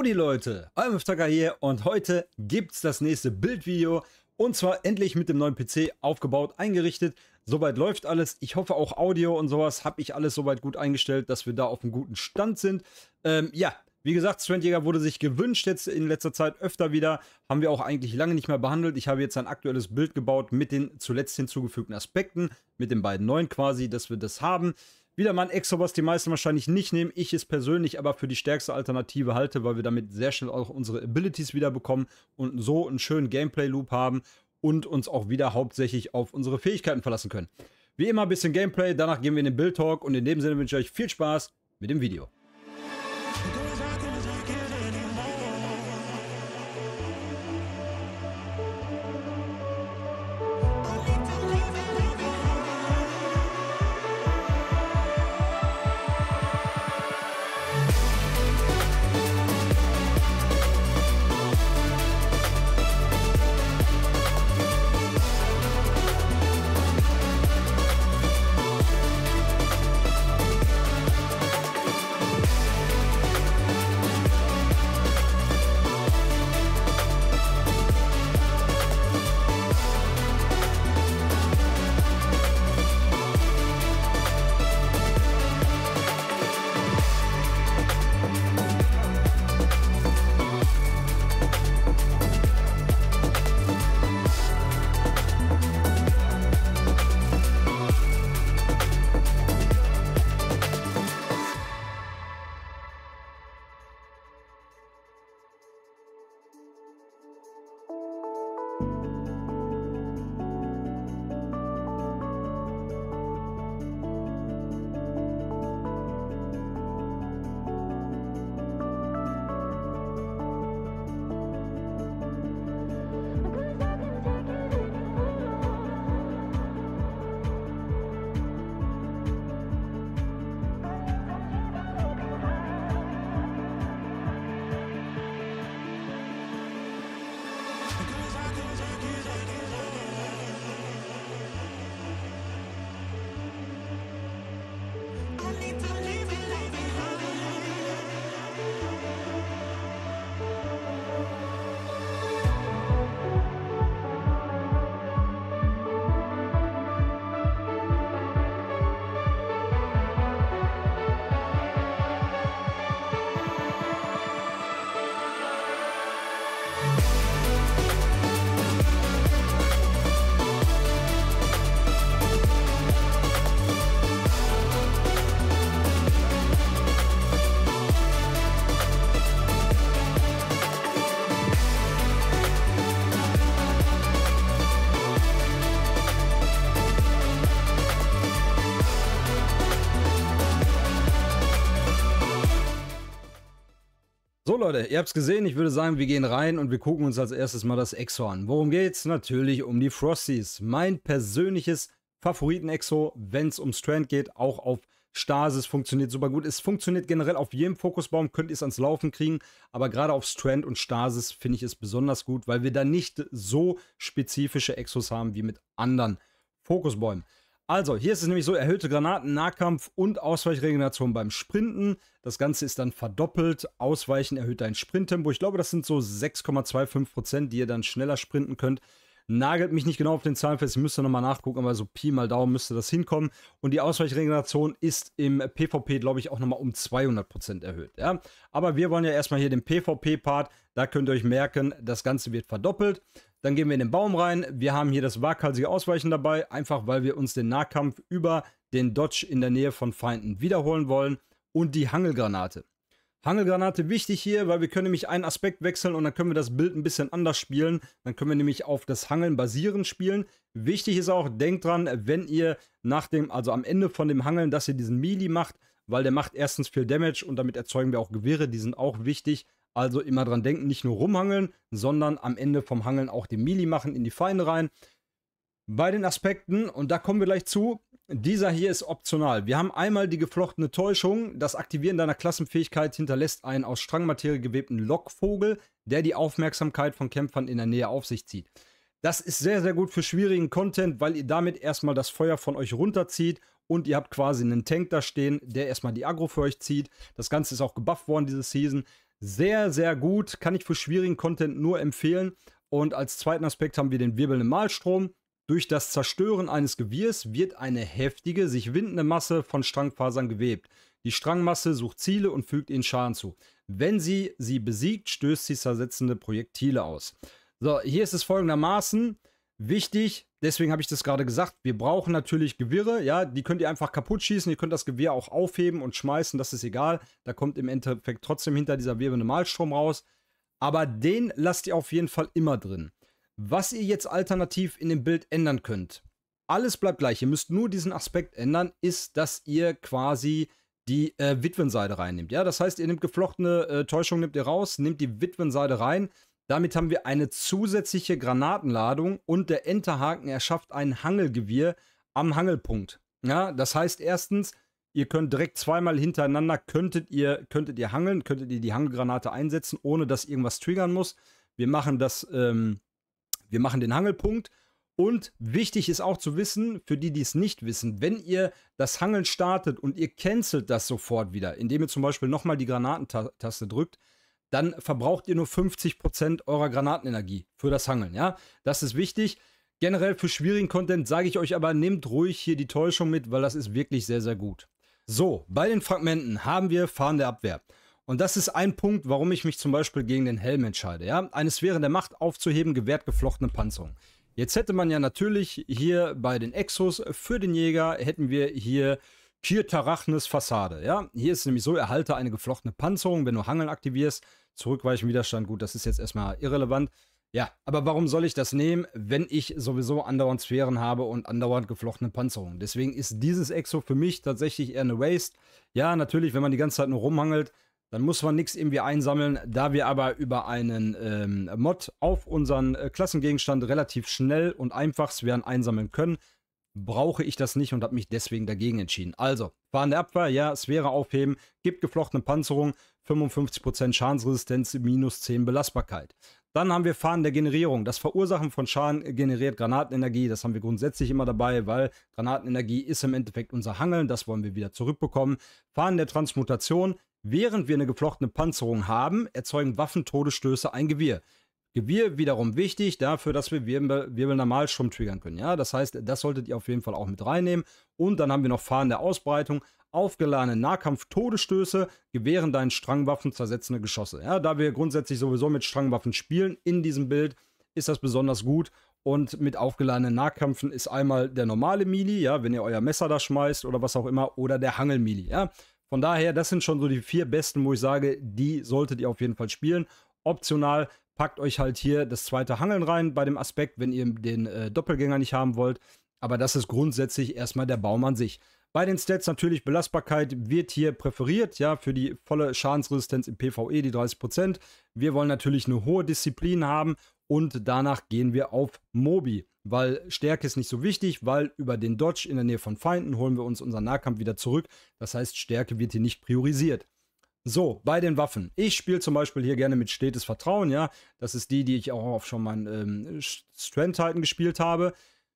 Howdy Leute, euer Miftaker hier und heute gibt's das nächste Bildvideo und zwar endlich mit dem neuen PC aufgebaut, eingerichtet. Soweit läuft alles. Ich hoffe auch Audio und sowas habe ich alles soweit gut eingestellt, dass wir da auf einem guten Stand sind. Ähm, ja, wie gesagt, Strandjäger wurde sich gewünscht jetzt in letzter Zeit öfter wieder. Haben wir auch eigentlich lange nicht mehr behandelt. Ich habe jetzt ein aktuelles Bild gebaut mit den zuletzt hinzugefügten Aspekten, mit den beiden neuen quasi, dass wir das haben. Wieder mal ein Exo, was die meisten wahrscheinlich nicht nehmen. Ich es persönlich aber für die stärkste Alternative halte, weil wir damit sehr schnell auch unsere Abilities wieder bekommen und so einen schönen Gameplay-Loop haben und uns auch wieder hauptsächlich auf unsere Fähigkeiten verlassen können. Wie immer ein bisschen Gameplay, danach gehen wir in den Build-Talk und in dem Sinne wünsche ich euch viel Spaß mit dem Video. So Leute, ihr habt's gesehen, ich würde sagen, wir gehen rein und wir gucken uns als erstes mal das Exo an. Worum geht's? Natürlich um die Frosties. Mein persönliches Favoriten-Exo, wenn's um Strand geht, auch auf Stasis funktioniert super gut. Es funktioniert generell auf jedem Fokusbaum, könnt ihr es ans Laufen kriegen, aber gerade auf Strand und Stasis finde ich es besonders gut, weil wir da nicht so spezifische Exos haben wie mit anderen Fokusbäumen. Also, hier ist es nämlich so, erhöhte Granaten, Nahkampf und Ausweichregeneration beim Sprinten. Das Ganze ist dann verdoppelt. Ausweichen erhöht dein Sprinttempo. Ich glaube, das sind so 6,25%, die ihr dann schneller sprinten könnt. Nagelt mich nicht genau auf den Zahlen fest, ich müsste nochmal nachgucken, aber so Pi mal Daumen müsste das hinkommen. Und die Ausweichregeneration ist im PvP, glaube ich, auch nochmal um 200% erhöht. Ja? Aber wir wollen ja erstmal hier den PvP-Part, da könnt ihr euch merken, das Ganze wird verdoppelt. Dann gehen wir in den Baum rein, wir haben hier das waghalsige Ausweichen dabei, einfach weil wir uns den Nahkampf über den Dodge in der Nähe von Feinden wiederholen wollen. Und die Hangelgranate. Hangelgranate wichtig hier, weil wir können nämlich einen Aspekt wechseln und dann können wir das Bild ein bisschen anders spielen. Dann können wir nämlich auf das Hangeln basieren spielen. Wichtig ist auch, denkt dran, wenn ihr nach dem, also am Ende von dem Hangeln, dass ihr diesen Melee macht, weil der macht erstens viel Damage und damit erzeugen wir auch Gewehre, die sind auch wichtig. Also immer dran denken, nicht nur rumhangeln, sondern am Ende vom Hangeln auch den Melee machen in die Feinde rein. Bei den Aspekten, und da kommen wir gleich zu, dieser hier ist optional. Wir haben einmal die geflochtene Täuschung. Das Aktivieren deiner Klassenfähigkeit hinterlässt einen aus Strangmaterie gewebten Lockvogel, der die Aufmerksamkeit von Kämpfern in der Nähe auf sich zieht. Das ist sehr, sehr gut für schwierigen Content, weil ihr damit erstmal das Feuer von euch runterzieht und ihr habt quasi einen Tank da stehen, der erstmal die Agro für euch zieht. Das Ganze ist auch gebufft worden diese Season. Sehr, sehr gut. Kann ich für schwierigen Content nur empfehlen. Und als zweiten Aspekt haben wir den wirbelnden Malstrom. Durch das Zerstören eines Gewirs wird eine heftige, sich windende Masse von Strangfasern gewebt. Die Strangmasse sucht Ziele und fügt ihnen Schaden zu. Wenn sie sie besiegt, stößt sie zersetzende Projektile aus. So, hier ist es folgendermaßen wichtig, deswegen habe ich das gerade gesagt, wir brauchen natürlich Gewirre, ja, die könnt ihr einfach kaputt schießen, ihr könnt das Gewehr auch aufheben und schmeißen, das ist egal, da kommt im Endeffekt trotzdem hinter dieser wirbelnde Malstrom raus, aber den lasst ihr auf jeden Fall immer drin was ihr jetzt alternativ in dem Bild ändern könnt. Alles bleibt gleich, ihr müsst nur diesen Aspekt ändern, ist, dass ihr quasi die äh, Witwenseide reinnimmt. Ja, das heißt, ihr nehmt geflochtene äh, Täuschung, nehmt ihr raus, nehmt die Witwenseide rein. Damit haben wir eine zusätzliche Granatenladung und der Enterhaken erschafft ein Hangelgewirr am Hangelpunkt. Ja, das heißt erstens, ihr könnt direkt zweimal hintereinander, könntet ihr, könntet ihr hangeln, könntet ihr die Hangelgranate einsetzen, ohne dass irgendwas triggern muss. Wir machen das ähm, wir machen den Hangelpunkt. Und wichtig ist auch zu wissen, für die, die es nicht wissen, wenn ihr das Hangeln startet und ihr cancelt das sofort wieder, indem ihr zum Beispiel nochmal die Granatentaste drückt, dann verbraucht ihr nur 50% eurer Granatenenergie für das Hangeln. Ja? Das ist wichtig. Generell für schwierigen Content sage ich euch aber, nehmt ruhig hier die Täuschung mit, weil das ist wirklich sehr, sehr gut. So, bei den Fragmenten haben wir fahrende Abwehr. Und das ist ein Punkt, warum ich mich zum Beispiel gegen den Helm entscheide. Ja? Eine Sphäre der Macht aufzuheben, gewährt geflochtene Panzerung. Jetzt hätte man ja natürlich hier bei den Exos äh, für den Jäger, hätten wir hier Kier Tarachnes Fassade. Ja? Hier ist es nämlich so, erhalte eine geflochtene Panzerung, wenn du Hangeln aktivierst. Zurückweichen, Widerstand, gut, das ist jetzt erstmal irrelevant. Ja, aber warum soll ich das nehmen, wenn ich sowieso andauernd Sphären habe und andauernd geflochtene Panzerung? Deswegen ist dieses Exo für mich tatsächlich eher eine Waste. Ja, natürlich, wenn man die ganze Zeit nur rumhangelt, dann muss man nichts irgendwie einsammeln. Da wir aber über einen ähm, Mod auf unseren äh, Klassengegenstand relativ schnell und einfach werden einsammeln können, brauche ich das nicht und habe mich deswegen dagegen entschieden. Also, fahrende Abwehr, ja, Sphäre aufheben, gibt geflochtene Panzerung, 55% Schadensresistenz, minus 10 Belastbarkeit. Dann haben wir Fahren der Generierung. Das Verursachen von Schaden generiert Granatenenergie. Das haben wir grundsätzlich immer dabei, weil Granatenenergie ist im Endeffekt unser Hangeln. Das wollen wir wieder zurückbekommen. Fahren der Transmutation Während wir eine geflochtene Panzerung haben, erzeugen Waffen Todesstöße ein Gewirr. Gewirr wiederum wichtig dafür, dass wir Wirbel, wirbelnder Malstrom triggern können. Ja, das heißt, das solltet ihr auf jeden Fall auch mit reinnehmen. Und dann haben wir noch fahrende Ausbreitung, aufgeladene Nahkampf-Todesstöße, gewähren deinen Strangwaffen zersetzende Geschosse. Ja, da wir grundsätzlich sowieso mit Strangwaffen spielen in diesem Bild, ist das besonders gut. Und mit aufgeladenen Nahkämpfen ist einmal der normale Mili, ja, wenn ihr euer Messer da schmeißt oder was auch immer, oder der hangel mili ja. Von daher, das sind schon so die vier besten, wo ich sage, die solltet ihr auf jeden Fall spielen. Optional packt euch halt hier das zweite Hangeln rein bei dem Aspekt, wenn ihr den äh, Doppelgänger nicht haben wollt. Aber das ist grundsätzlich erstmal der Baum an sich. Bei den Stats natürlich Belastbarkeit wird hier präferiert, ja, für die volle Schadensresistenz im PvE, die 30%. Wir wollen natürlich eine hohe Disziplin haben und danach gehen wir auf Mobi, weil Stärke ist nicht so wichtig, weil über den Dodge in der Nähe von Feinden holen wir uns unseren Nahkampf wieder zurück. Das heißt, Stärke wird hier nicht priorisiert. So, bei den Waffen. Ich spiele zum Beispiel hier gerne mit stetes Vertrauen, ja. Das ist die, die ich auch auf schon meinen ähm, Strand Titan gespielt habe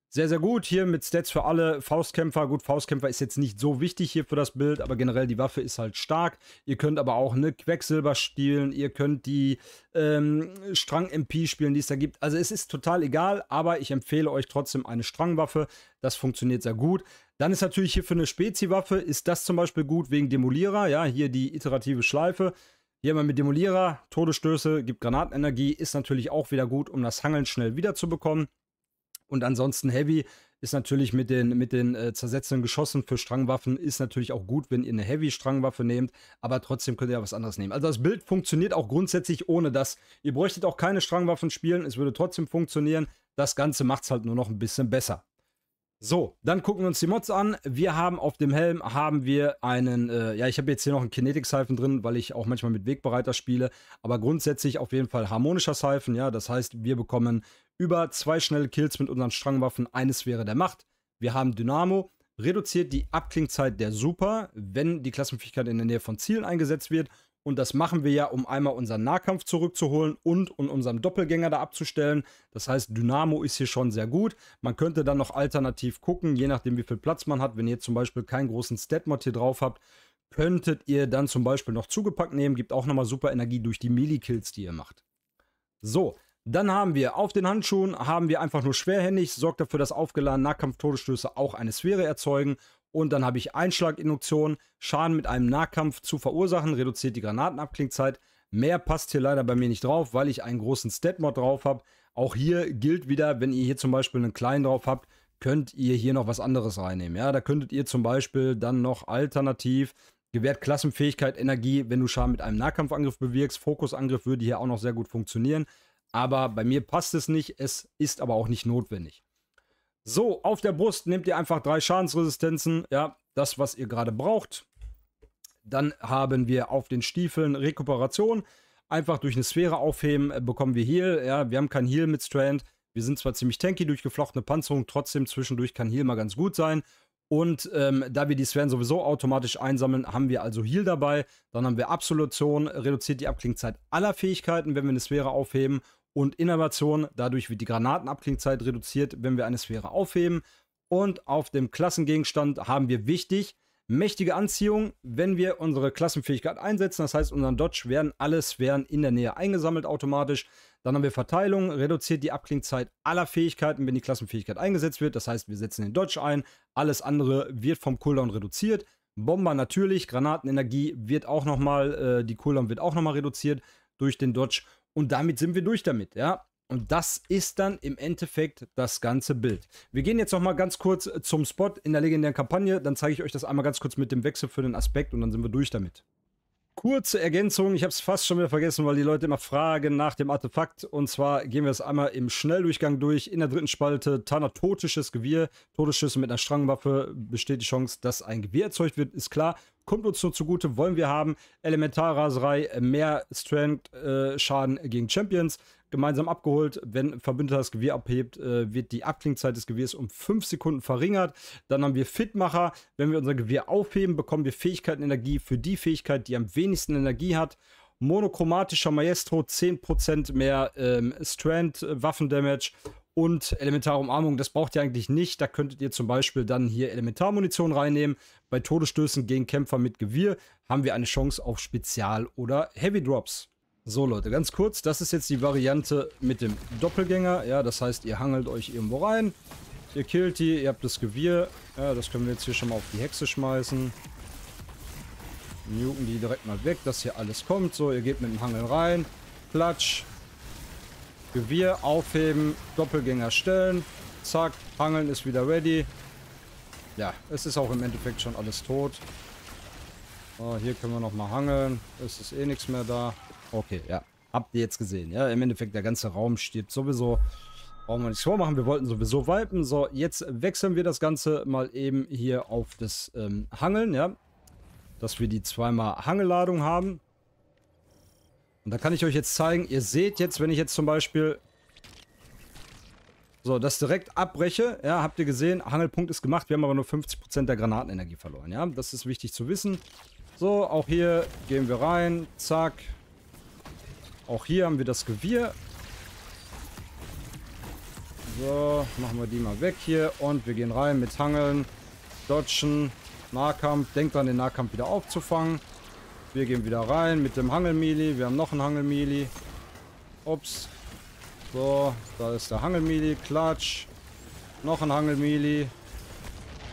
sehr, sehr gut. Hier mit Stats für alle Faustkämpfer. Gut, Faustkämpfer ist jetzt nicht so wichtig hier für das Bild, aber generell die Waffe ist halt stark. Ihr könnt aber auch eine Quecksilber spielen, ihr könnt die ähm, Strang-MP spielen, die es da gibt. Also es ist total egal, aber ich empfehle euch trotzdem eine Strangwaffe. Das funktioniert sehr gut. Dann ist natürlich hier für eine Spezi-Waffe, ist das zum Beispiel gut wegen Demolierer. Ja, hier die iterative Schleife. Hier haben wir mit Demolierer, Todesstöße, gibt Granatenenergie, ist natürlich auch wieder gut, um das Hangeln schnell wiederzubekommen. Und ansonsten Heavy ist natürlich mit den, mit den äh, zersetzenden Geschossen für Strangwaffen ist natürlich auch gut, wenn ihr eine Heavy-Strangwaffe nehmt, aber trotzdem könnt ihr ja was anderes nehmen. Also das Bild funktioniert auch grundsätzlich ohne das. Ihr bräuchtet auch keine Strangwaffen spielen, es würde trotzdem funktionieren. Das Ganze macht es halt nur noch ein bisschen besser. So, dann gucken wir uns die Mods an. Wir haben auf dem Helm haben wir einen, äh, ja, ich habe jetzt hier noch einen kinetics seifen drin, weil ich auch manchmal mit Wegbereiter spiele, aber grundsätzlich auf jeden Fall harmonischer Hyphen, ja, das heißt, wir bekommen über zwei schnelle Kills mit unseren Strangwaffen, eine Sphäre der Macht. Wir haben Dynamo, reduziert die Abklingzeit der Super, wenn die Klassenfähigkeit in der Nähe von Zielen eingesetzt wird und das machen wir ja, um einmal unseren Nahkampf zurückzuholen und um unseren Doppelgänger da abzustellen. Das heißt, Dynamo ist hier schon sehr gut. Man könnte dann noch alternativ gucken, je nachdem wie viel Platz man hat. Wenn ihr zum Beispiel keinen großen Statmod hier drauf habt, könntet ihr dann zum Beispiel noch zugepackt nehmen. Gibt auch nochmal super Energie durch die Melee-Kills, die ihr macht. So, dann haben wir auf den Handschuhen, haben wir einfach nur schwerhändig, sorgt dafür, dass aufgeladene Nahkampf-Todesstöße auch eine Sphäre erzeugen und dann habe ich Einschlaginduktion, Schaden mit einem Nahkampf zu verursachen, reduziert die Granatenabklingzeit. Mehr passt hier leider bei mir nicht drauf, weil ich einen großen Stat-Mod drauf habe. Auch hier gilt wieder, wenn ihr hier zum Beispiel einen kleinen drauf habt, könnt ihr hier noch was anderes reinnehmen. Ja, da könntet ihr zum Beispiel dann noch alternativ gewährt Klassenfähigkeit Energie, wenn du Schaden mit einem Nahkampfangriff bewirkst. Fokusangriff würde hier auch noch sehr gut funktionieren. Aber bei mir passt es nicht, es ist aber auch nicht notwendig. So, auf der Brust nehmt ihr einfach drei Schadensresistenzen. Ja, das, was ihr gerade braucht. Dann haben wir auf den Stiefeln Rekuperation. Einfach durch eine Sphäre aufheben äh, bekommen wir Heal. Ja, wir haben kein Heal mit Strand. Wir sind zwar ziemlich tanky durch geflochtene Panzerung, trotzdem zwischendurch kann Heal mal ganz gut sein. Und ähm, da wir die Sphären sowieso automatisch einsammeln, haben wir also Heal dabei. Dann haben wir Absolution, reduziert die Abklingzeit aller Fähigkeiten, wenn wir eine Sphäre aufheben und Innovation. Dadurch wird die Granatenabklingzeit reduziert, wenn wir eine Sphäre aufheben. Und auf dem Klassengegenstand haben wir wichtig mächtige Anziehung, wenn wir unsere Klassenfähigkeit einsetzen. Das heißt, unseren Dodge werden alle Sphären in der Nähe eingesammelt automatisch. Dann haben wir Verteilung, reduziert die Abklingzeit aller Fähigkeiten, wenn die Klassenfähigkeit eingesetzt wird. Das heißt, wir setzen den Dodge ein. Alles andere wird vom Cooldown reduziert. Bomber natürlich, Granatenenergie wird auch nochmal, äh, die Cooldown wird auch nochmal reduziert durch den Dodge. Und damit sind wir durch damit, ja. Und das ist dann im Endeffekt das ganze Bild. Wir gehen jetzt noch mal ganz kurz äh, zum Spot in der legendären Kampagne. Dann zeige ich euch das einmal ganz kurz mit dem Wechsel für den Aspekt und dann sind wir durch damit. Kurze Ergänzung, ich habe es fast schon wieder vergessen, weil die Leute immer fragen nach dem Artefakt. Und zwar gehen wir es einmal im Schnelldurchgang durch. In der dritten Spalte Thanatotisches Gewirr. Todesschüsse mit einer Strangenwaffe besteht die Chance, dass ein Gewirr erzeugt wird, ist klar. Kommt uns nur zugute, wollen wir haben. Elementarraserei, mehr Strength-Schaden äh, gegen Champions. Gemeinsam abgeholt. Wenn Verbündeter das Gewehr abhebt, äh, wird die Abklingzeit des Gewehrs um 5 Sekunden verringert. Dann haben wir Fitmacher. Wenn wir unser Gewehr aufheben, bekommen wir Fähigkeiten Energie für die Fähigkeit, die am wenigsten Energie hat monochromatischer Maestro, 10% mehr ähm, Strand-Waffendamage und elementare Umarmung, das braucht ihr eigentlich nicht. Da könntet ihr zum Beispiel dann hier Elementarmunition reinnehmen. Bei Todesstößen gegen Kämpfer mit Gewirr haben wir eine Chance auf Spezial- oder Heavy Drops. So Leute, ganz kurz, das ist jetzt die Variante mit dem Doppelgänger. Ja, das heißt, ihr hangelt euch irgendwo rein, ihr killt die, ihr habt das Gewirr. Ja, das können wir jetzt hier schon mal auf die Hexe schmeißen. Nuken die direkt mal weg, dass hier alles kommt. So, ihr geht mit dem Hangeln rein, klatsch, Revier aufheben, Doppelgänger stellen. Zack, Hangeln ist wieder ready. Ja, es ist auch im Endeffekt schon alles tot. So, oh, hier können wir nochmal hangeln. Es ist eh nichts mehr da. Okay, ja. Habt ihr jetzt gesehen, ja? Im Endeffekt, der ganze Raum stirbt sowieso. Brauchen wir nichts vormachen. Wir wollten sowieso wipen. So, jetzt wechseln wir das Ganze mal eben hier auf das ähm, Hangeln, ja? Dass wir die zweimal Hangeladung haben. Und da kann ich euch jetzt zeigen, ihr seht jetzt, wenn ich jetzt zum Beispiel so, das direkt abbreche, ja, habt ihr gesehen, Hangelpunkt ist gemacht, wir haben aber nur 50% der Granatenenergie verloren, ja, das ist wichtig zu wissen. So, auch hier gehen wir rein, zack. Auch hier haben wir das Gewirr. So, machen wir die mal weg hier und wir gehen rein mit Hangeln, Dodgen, Nahkampf, denkt dran, den Nahkampf wieder aufzufangen. Wir gehen wieder rein mit dem Hangelmili. Wir haben noch ein Hangelmili. Ups. So, da ist der Hangelmili. Klatsch. Noch ein Hangelmili.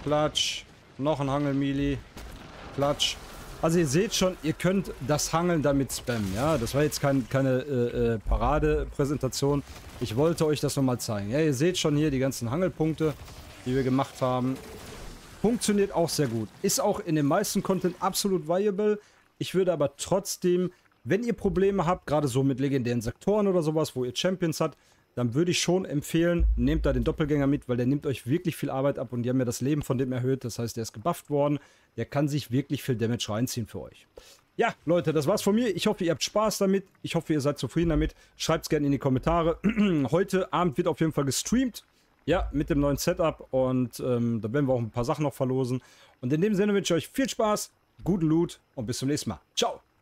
Klatsch. Noch ein Hangelmili. Klatsch. Also ihr seht schon, ihr könnt das Hangeln damit spammen. Ja, das war jetzt kein, keine äh, äh, Paradepräsentation. Ich wollte euch das nochmal zeigen. Ja, ihr seht schon hier die ganzen Hangelpunkte, die wir gemacht haben. Funktioniert auch sehr gut. Ist auch in den meisten Content absolut viable. Ich würde aber trotzdem, wenn ihr Probleme habt, gerade so mit legendären Sektoren oder sowas, wo ihr Champions habt, dann würde ich schon empfehlen, nehmt da den Doppelgänger mit, weil der nimmt euch wirklich viel Arbeit ab und die haben ja das Leben von dem erhöht. Das heißt, der ist gebufft worden. Der kann sich wirklich viel Damage reinziehen für euch. Ja, Leute, das war's von mir. Ich hoffe, ihr habt Spaß damit. Ich hoffe, ihr seid zufrieden damit. Schreibt's gerne in die Kommentare. Heute Abend wird auf jeden Fall gestreamt. Ja, mit dem neuen Setup. Und ähm, da werden wir auch ein paar Sachen noch verlosen. Und in dem Sinne wünsche ich euch viel Spaß guten Loot und bis zum nächsten Mal. Ciao!